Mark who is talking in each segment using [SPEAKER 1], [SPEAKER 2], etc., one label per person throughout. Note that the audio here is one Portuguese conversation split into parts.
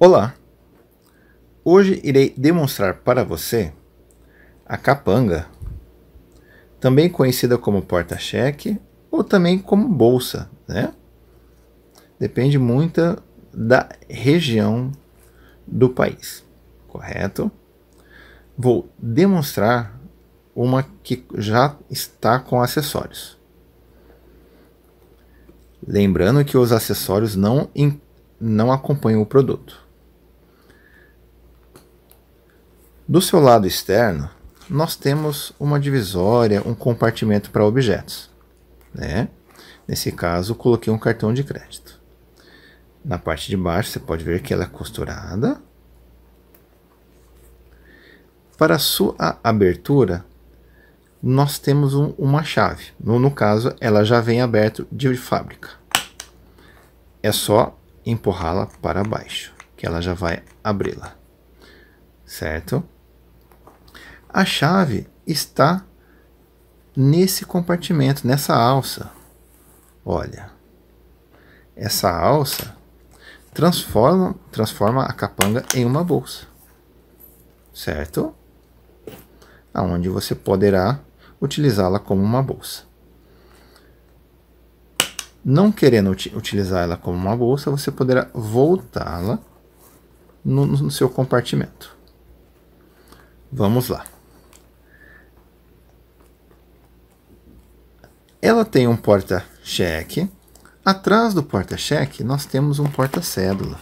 [SPEAKER 1] Olá! Hoje irei demonstrar para você a capanga, também conhecida como porta-cheque ou também como bolsa, né? Depende muito da região do país, correto? Vou demonstrar uma que já está com acessórios. Lembrando que os acessórios não, não acompanham o produto. Do seu lado externo, nós temos uma divisória, um compartimento para objetos. Né? Nesse caso, coloquei um cartão de crédito. Na parte de baixo, você pode ver que ela é costurada. Para sua abertura, nós temos um, uma chave. No, no caso, ela já vem aberta de fábrica. É só empurrá-la para baixo, que ela já vai abri-la. Certo? A chave está nesse compartimento, nessa alça. Olha, essa alça transforma, transforma a capanga em uma bolsa, certo? Aonde você poderá utilizá-la como uma bolsa. Não querendo ut utilizar ela como uma bolsa, você poderá voltá-la no, no seu compartimento. Vamos lá. Ela tem um porta-cheque. Atrás do porta-cheque, nós temos um porta-cédula.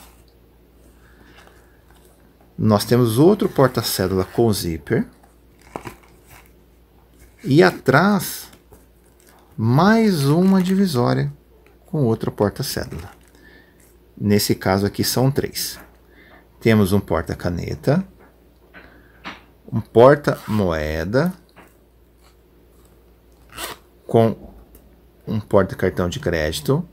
[SPEAKER 1] Nós temos outro porta-cédula com zíper. E atrás, mais uma divisória com outra porta-cédula. Nesse caso aqui são três. Temos um porta-caneta, um porta-moeda com um porta-cartão de crédito.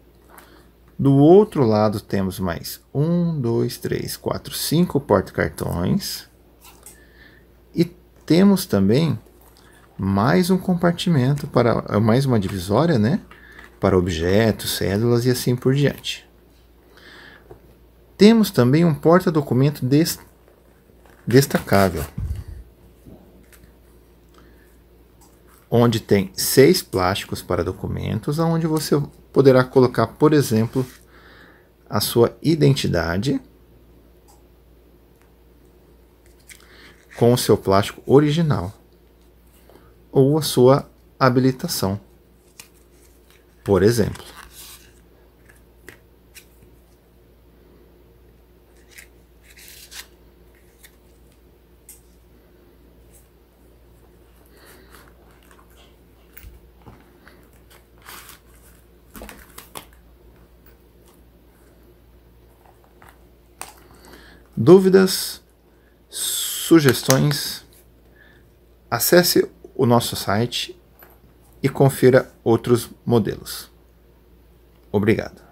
[SPEAKER 1] Do outro lado temos mais um, dois, três, quatro, cinco porta-cartões. E temos também mais um compartimento para é mais uma divisória, né? Para objetos, cédulas e assim por diante. Temos também um porta-documento dest destacável. onde tem seis plásticos para documentos, onde você poderá colocar, por exemplo, a sua identidade com o seu plástico original ou a sua habilitação, por exemplo. Dúvidas, sugestões, acesse o nosso site e confira outros modelos. Obrigado.